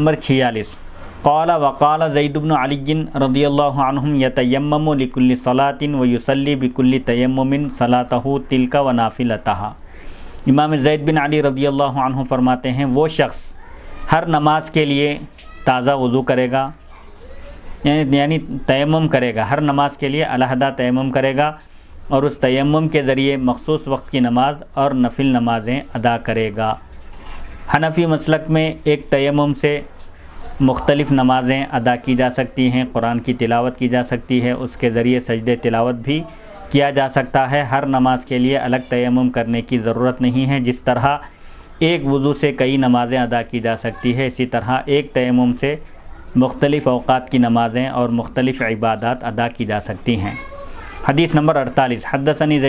number چھیالیس قال وقال زید بن علی رضی اللہ عنہم یتیمم لکل صلاة و یسلی بکل تیمم صلاته و و نافل امام زید بن علی رضی اللہ عنہ فرماتے ہیں وہ شخص ہر نماز کے لیے تازہ وضو کرے گا یعنی-, یعنی تیمم کرے گا ہر نماز کے لیے علیحدہ تیمم کرے گا اور اس تیمم کے ذریعے مخصوص وقت کی نماز اور نفل نمازیں ادا کرے گا حنفی مسلک میں ایک تیمم سے مختلف نمازیں ادا کی جا سکتی ہیں قرآن کی تلاوت کی جا سکتی ہے اس کے ذریعے سجد تلاوت بھی کیا جا سکتا ہے ہر نماز کے لیے الگ تیمم کرنے کی ضرورت نہیں ہے جس طرح ایک وضو سے کئی نمازیں ادا کی جا سکتی ہے اسی طرح ایک تیمم سے مختلف اوقات کی نمازیں اور مختلف عبادات ادا کی جا سکتی ہیں حدیث نمبر اڑتالیس حدثنی